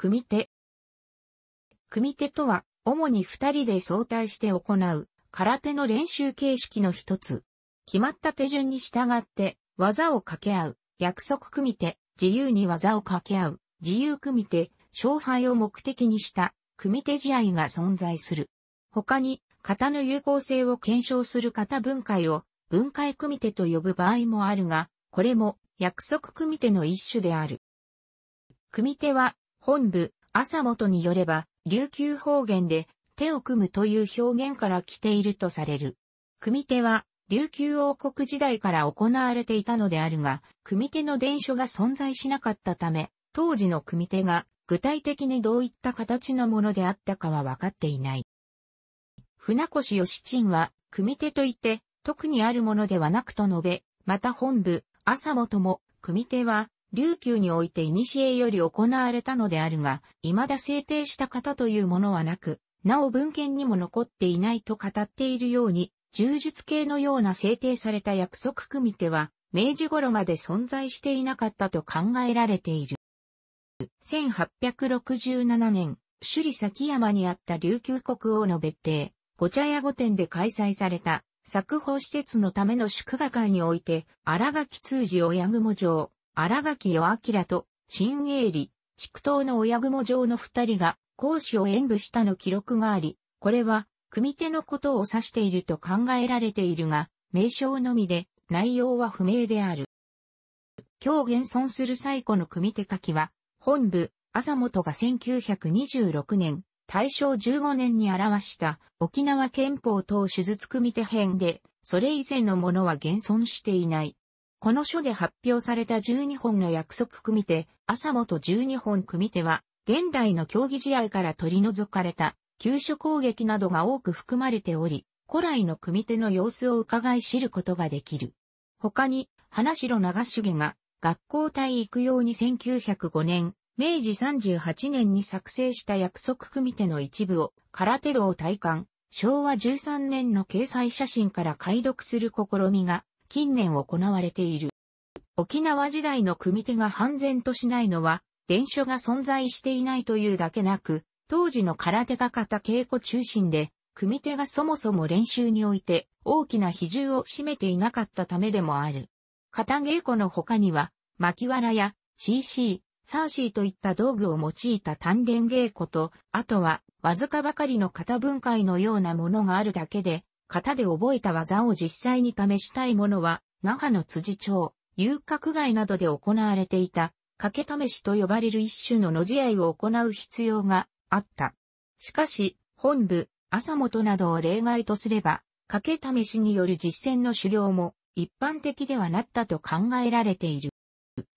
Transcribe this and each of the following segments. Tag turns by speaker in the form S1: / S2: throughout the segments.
S1: 組手。組手とは、主に二人で相対して行う、空手の練習形式の一つ。決まった手順に従って、技を掛け合う、約束組手、自由に技を掛け合う、自由組手、勝敗を目的にした、組手試合が存在する。他に、型の有効性を検証する型分解を、分解組手と呼ぶ場合もあるが、これも約束組手の一種である。組手は本部、朝元によれば、琉球方言で手を組むという表現から来ているとされる。組手は、琉球王国時代から行われていたのであるが、組手の伝書が存在しなかったため、当時の組手が具体的にどういった形のものであったかは分かっていない。船越義鎮は、組手といって、特にあるものではなくと述べ、また本部、朝元も、組手は、琉球において古より行われたのであるが、未だ制定した方というものはなく、なお文献にも残っていないと語っているように、柔術系のような制定された約束組手は、明治頃まで存在していなかったと考えられている。1867年、首里崎山にあった琉球国王の別邸、ご茶屋御殿で開催された、作法施設のための祝賀会において、荒垣通事親雲城、荒垣与明と、新鋭里、畜刀の親雲城の二人が、講師を演武したの記録があり、これは、組手のことを指していると考えられているが、名称のみで、内容は不明である。今日現存する最古の組手書きは、本部、朝本が1926年、大正15年に表した沖縄憲法等手術組手編で、それ以前のものは現存していない。この書で発表された12本の約束組手、朝元12本組手は、現代の競技試合から取り除かれた、急所攻撃などが多く含まれており、古来の組手の様子を伺い知ることができる。他に、花城長重が、学校体育用に1905年、明治38年に作成した約束組手の一部を、空手道体感、昭和13年の掲載写真から解読する試みが近年行われている。沖縄時代の組手が半然としないのは、伝書が存在していないというだけなく、当時の空手が方稽古中心で、組手がそもそも練習において大きな比重を占めていなかったためでもある。型稽古の他には、巻らや CC、サーシーといった道具を用いた鍛錬稽古と、あとは、わずかばかりの型分解のようなものがあるだけで、型で覚えた技を実際に試したいものは、那覇の辻町、遊郭街などで行われていた、掛け試しと呼ばれる一種の野試合を行う必要があった。しかし、本部、朝本などを例外とすれば、掛け試しによる実践の修行も一般的ではなったと考えられている。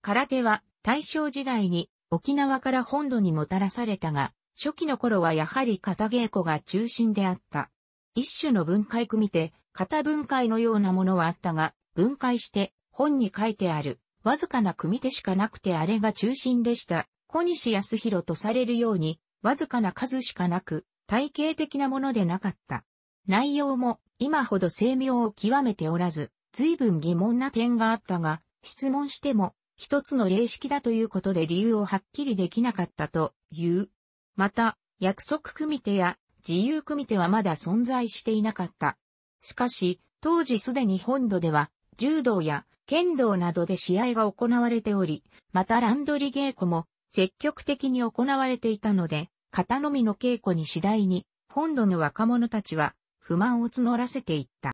S1: 空手は大正時代に沖縄から本土にもたらされたが、初期の頃はやはり肩稽古が中心であった。一種の分解組手、型分解のようなものはあったが、分解して本に書いてある、わずかな組手しかなくてあれが中心でした。小西康弘とされるように、わずかな数しかなく、体系的なものでなかった。内容も今ほど精妙を極めておらず、随分疑問な点があったが、質問しても一つの例式だということで理由をはっきりできなかったという。また、約束組手や自由組手はまだ存在していなかった。しかし、当時すでに本土では、柔道や剣道などで試合が行われており、またランドリ稽古も積極的に行われていたので、型のみの稽古に次第に、本土の若者たちは不満を募らせていった。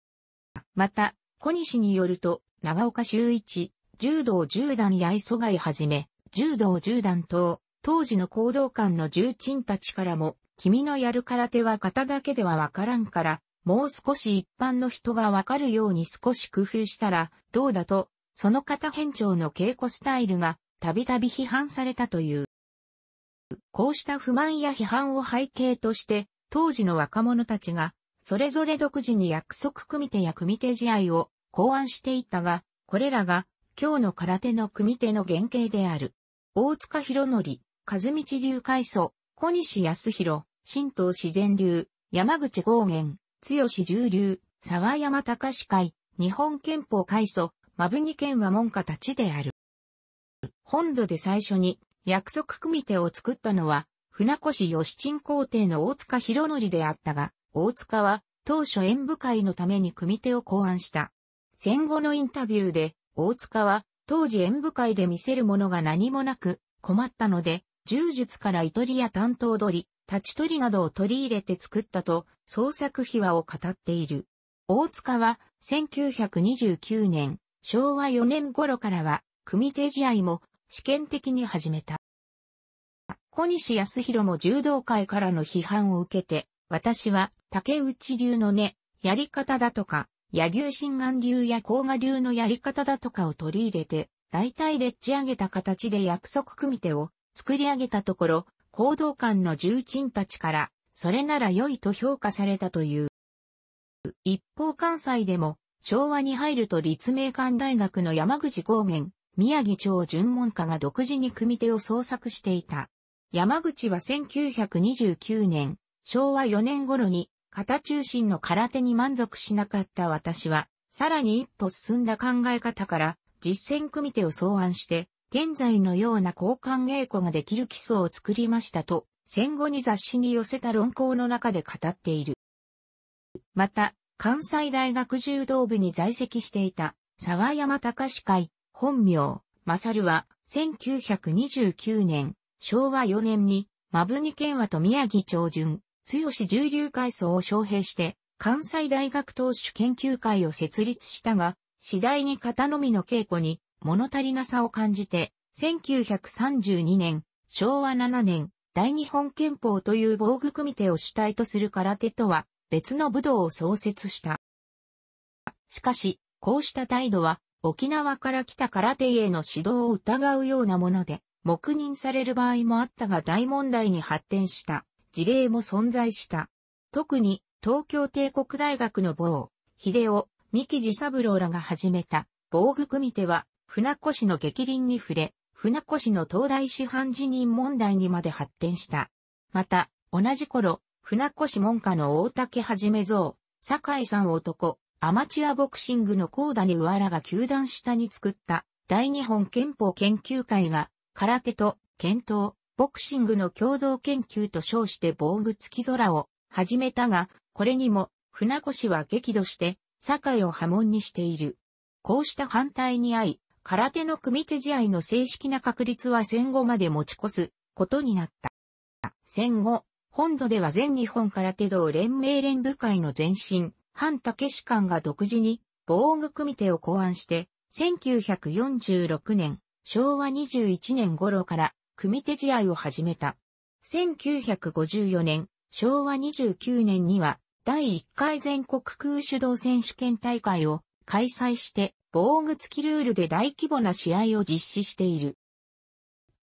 S1: また、小西によると、長岡修一、柔道十段や磯貝はじめ、柔道十段等、当時の行動官の重鎮たちからも君のやる空手は型だけではわからんから、もう少し一般の人がわかるように少し工夫したら、どうだと、その型変調の稽古スタイルが、たびたび批判されたという。こうした不満や批判を背景として、当時の若者たちが、それぞれ独自に約束組手や組手試合を考案していったが、これらが今日の空手の組手の原型である。大塚博則、和道流海祖、小西康弘、新東自然流、山口豪元、強志重流、沢山隆司会、日本憲法改祖、マブニ県は門下たちである。本土で最初に約束組手を作ったのは、船越義鎮皇帝の大塚博則であったが、大塚は当初演舞会のために組手を考案した。戦後のインタビューで、大塚は当時演舞会で見せるものが何もなく困ったので、柔術から糸りや担当取り、立ち取りなどを取り入れて作ったと、創作秘話を語っている。大塚は、1929年、昭和4年頃からは、組手試合も試験的に始めた。小西康弘も柔道界からの批判を受けて、私は竹内流のね、やり方だとか、野牛新眼流や甲賀流のやり方だとかを取り入れて、大体でっち上げた形で約束組手を作り上げたところ、行動官の重鎮たちから、それなら良いと評価されたという。一方関西でも、昭和に入ると立命館大学の山口光明、宮城町純門家が独自に組手を創作していた。山口は1929年、昭和4年頃に、型中心の空手に満足しなかった私は、さらに一歩進んだ考え方から、実践組手を草案して、現在のような交換稽古ができる基礎を作りましたと、戦後に雑誌に寄せた論考の中で語っている。また、関西大学柔道部に在籍していた沢山隆会、本名、勝は、1929年、昭和4年に、マブニ県和と宮城長順、強し重流階層を招聘して、関西大学投手研究会を設立したが、次第に型のみの稽古に物足りなさを感じて、1932年、昭和7年、大日本憲法という防具組手を主体とする空手とは別の武道を創設した。しかし、こうした態度は沖縄から来た空手への指導を疑うようなもので、黙認される場合もあったが大問題に発展した事例も存在した。特に東京帝国大学の某、秀夫、三木治三郎らが始めた防具組手は船越の激鱗に触れ、船越の東大師範辞任問題にまで発展した。また、同じ頃、船越門下の大竹はじめ像、酒井さん男、アマチュアボクシングの高田に上わらが球団下に作った大日本憲法研究会が空手と剣闘、ボクシングの共同研究と称して防具付き空を始めたが、これにも船越は激怒して、酒井を波紋にしている。こうした反対に遭い、空手の組手試合の正式な確立は戦後まで持ち越すことになった。戦後、本土では全日本空手道連盟連部会の前身、半武士官が独自に防具組手を考案して、1946年、昭和21年頃から組手試合を始めた。1954年、昭和29年には第1回全国空手道選手権大会を開催して防具付きルールで大規模な試合を実施している。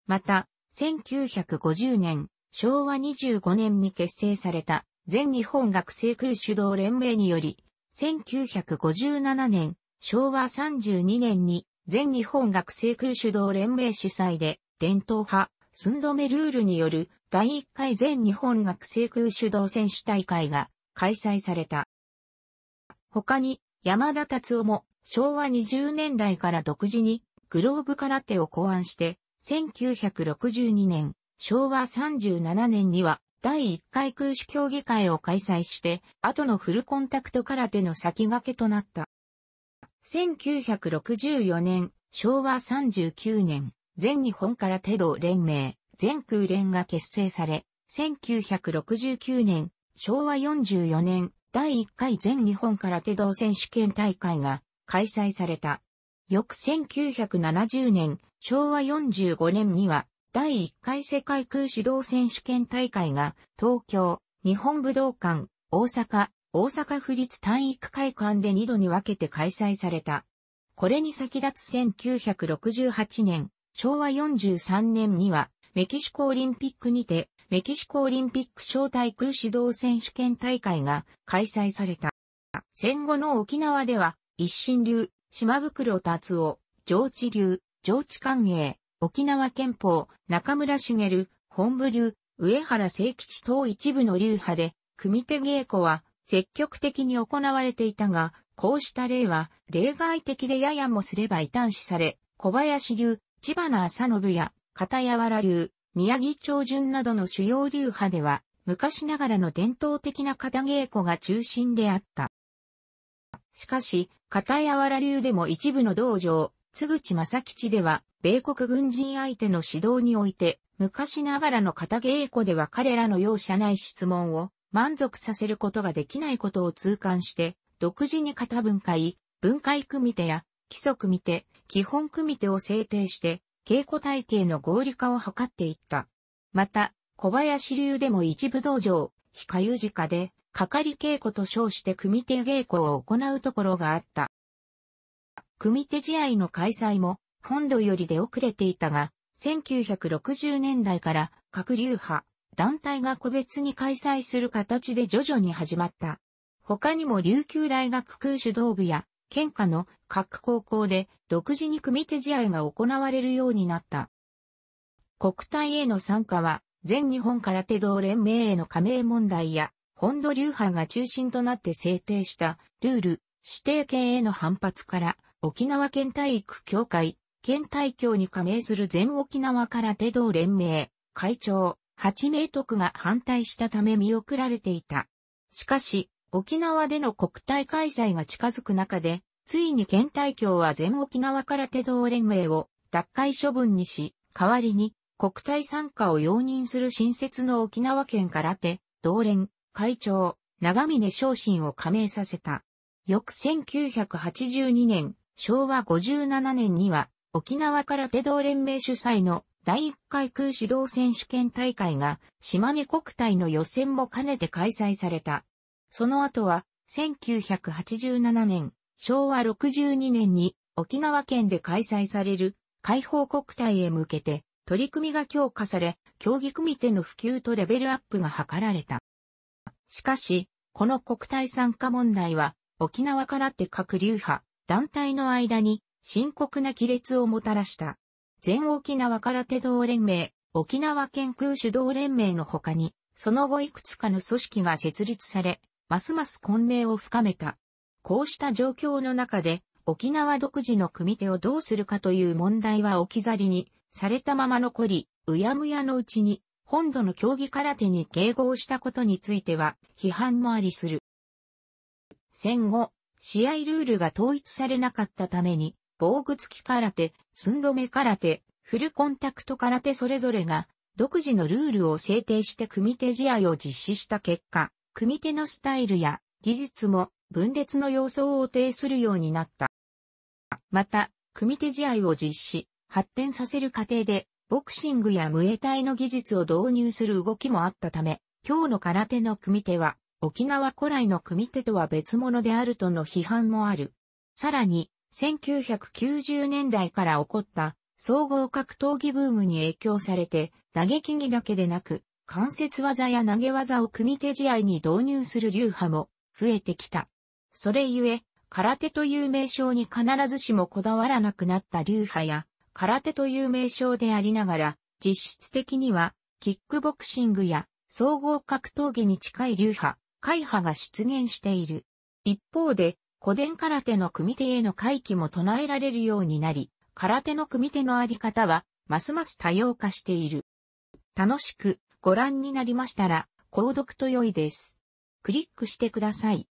S1: また、1950年、昭和25年に結成された全日本学生空手道連盟により、1957年、昭和32年に全日本学生空手道連盟主催で、伝統派、寸止めルールによる第1回全日本学生空手道選手大会が開催された。他に山田達夫も昭和20年代から独自にグローブ空手を考案して、1962年、昭和37年には第1回空手競技会を開催して、後のフルコンタクト空手の先駆けとなった。1964年、昭和39年、全日本空手道連盟、全空連が結成され、1969年、昭和44年、第1回全日本空手道選手権大会が開催された。翌1970年、昭和45年には、第1回世界空手道選手権大会が、東京、日本武道館、大阪、大阪府立体育会館で2度に分けて開催された。これに先立つ1968年、昭和43年には、メキシコオリンピックにて、メキシコオリンピック招待空手道選手権大会が開催された。戦後の沖縄では、一心流、島袋達夫、上智流、上智官営、沖縄憲法、中村茂、本部流、上原聖吉等一部の流派で、組手稽古は積極的に行われていたが、こうした例は例外的でややもすれば異端視され、小林流、千葉の浅信や、片柔原流、宮城長順などの主要流派では、昔ながらの伝統的な型稽古が中心であった。しかし、片柔ら流でも一部の道場、津口正吉では、米国軍人相手の指導において、昔ながらの片稽古では彼らの容赦ない質問を満足させることができないことを痛感して、独自に片分解、分解組手や基礎組手、基本組手を制定して、稽古体系の合理化を図っていった。また、小林流でも一部道場、非下有下で、かかり稽古と称して組手稽古を行うところがあった。組手試合の開催も本土より出遅れていたが、1960年代から各流派、団体が個別に開催する形で徐々に始まった。他にも琉球大学空手道部や、県下の各高校で独自に組手試合が行われるようになった。国体への参加は、全日本空手道連盟への加盟問題や、本土流派が中心となって制定したルール、指定権への反発から沖縄県体育協会、県体協に加盟する全沖縄空手道連盟、会長、八名徳が反対したため見送られていた。しかし、沖縄での国体開催が近づく中で、ついに県体協は全沖縄空手道連盟を脱会処分にし、代わりに国体参加を容認する新設の沖縄県ら手、同連、会長、長峰昇進を加盟させた。翌1982年、昭和57年には、沖縄から手道連盟主催の第1回空手道選手権大会が島根国体の予選も兼ねて開催された。その後は1987年、昭和62年に沖縄県で開催される解放国体へ向けて取り組みが強化され、競技組手の普及とレベルアップが図られた。しかし、この国体参加問題は、沖縄からって各流派、団体の間に深刻な亀裂をもたらした。全沖縄空手道連盟、沖縄県空手道連盟の他に、その後いくつかの組織が設立され、ますます混迷を深めた。こうした状況の中で、沖縄独自の組手をどうするかという問題は置き去りに、されたまま残り、うやむやのうちに、本土の競技空手に迎合したことについては批判もありする。戦後、試合ルールが統一されなかったために、防具付き空手、寸止め空手、フルコンタクト空手それぞれが独自のルールを制定して組手試合を実施した結果、組手のスタイルや技術も分裂の様相を呈するようになった。また、組手試合を実施、発展させる過程でボクシングやムエタイの技術を導入する動きもあったため、今日の空手の組手は、沖縄古来の組手とは別物であるとの批判もある。さらに、1990年代から起こった総合格闘技ブームに影響されて、打撃技だけでなく、関節技や投げ技を組手試合に導入する流派も増えてきた。それゆえ、空手という名称に必ずしもこだわらなくなった流派や、空手という名称でありながら、実質的には、キックボクシングや総合格闘技に近い流派、会派が出現している。一方で、古典空手の組手への回帰も唱えられるようになり、空手の組手のあり方は、ますます多様化している。楽しくご覧になりましたら、購読と良いです。クリックしてください。